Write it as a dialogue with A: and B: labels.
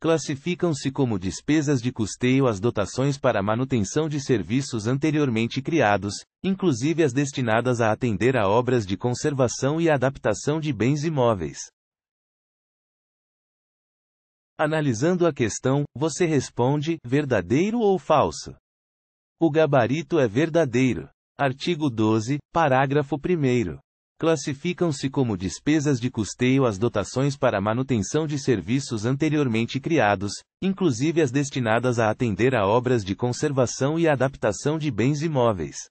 A: classificam-se como despesas de custeio as dotações para manutenção de serviços anteriormente criados, inclusive as destinadas a atender a obras de conservação e adaptação de bens imóveis. Analisando a questão, você responde: verdadeiro ou falso? O gabarito é verdadeiro. Artigo 12, parágrafo 1. Classificam-se como despesas de custeio as dotações para manutenção de serviços anteriormente criados, inclusive as destinadas a atender a obras de conservação e adaptação de bens imóveis.